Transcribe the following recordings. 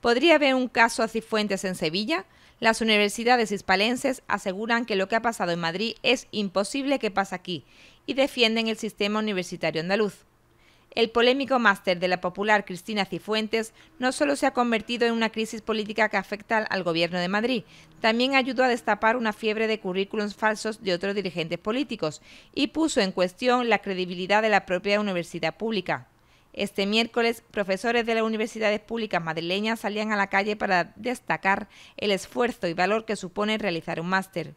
¿Podría haber un caso a Cifuentes en Sevilla? Las universidades hispalenses aseguran que lo que ha pasado en Madrid es imposible que pase aquí y defienden el sistema universitario andaluz. El polémico máster de la popular Cristina Cifuentes no solo se ha convertido en una crisis política que afecta al gobierno de Madrid, también ayudó a destapar una fiebre de currículums falsos de otros dirigentes políticos y puso en cuestión la credibilidad de la propia universidad pública. Este miércoles, profesores de las universidades públicas madrileñas salían a la calle para destacar el esfuerzo y valor que supone realizar un máster.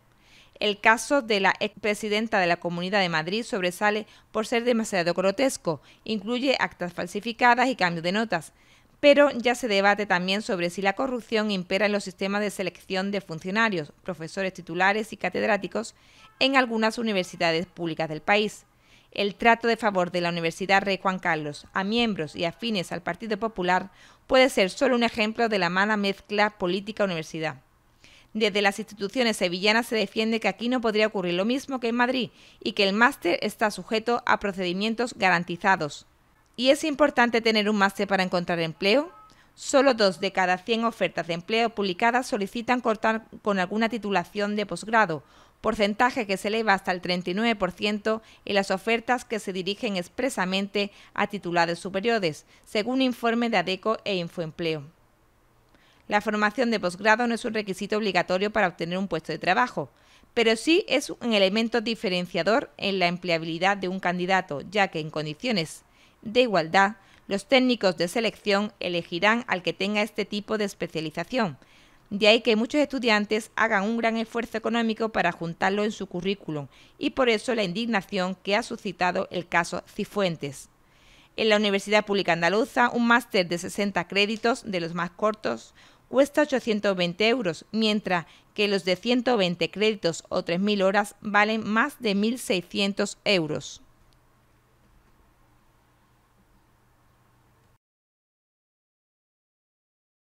El caso de la expresidenta de la Comunidad de Madrid sobresale por ser demasiado grotesco, incluye actas falsificadas y cambio de notas, pero ya se debate también sobre si la corrupción impera en los sistemas de selección de funcionarios, profesores titulares y catedráticos en algunas universidades públicas del país el trato de favor de la Universidad Rey Juan Carlos a miembros y afines al Partido Popular puede ser solo un ejemplo de la mala mezcla política-universidad. Desde las instituciones sevillanas se defiende que aquí no podría ocurrir lo mismo que en Madrid y que el máster está sujeto a procedimientos garantizados. ¿Y es importante tener un máster para encontrar empleo? Solo dos de cada 100 ofertas de empleo publicadas solicitan cortar con alguna titulación de posgrado, porcentaje que se eleva hasta el 39% en las ofertas que se dirigen expresamente a titulares superiores, según informe de ADECO e Infoempleo. La formación de posgrado no es un requisito obligatorio para obtener un puesto de trabajo, pero sí es un elemento diferenciador en la empleabilidad de un candidato, ya que en condiciones de igualdad los técnicos de selección elegirán al que tenga este tipo de especialización. De ahí que muchos estudiantes hagan un gran esfuerzo económico para juntarlo en su currículum y por eso la indignación que ha suscitado el caso Cifuentes. En la Universidad Pública Andaluza, un máster de 60 créditos, de los más cortos, cuesta 820 euros, mientras que los de 120 créditos o 3.000 horas valen más de 1.600 euros.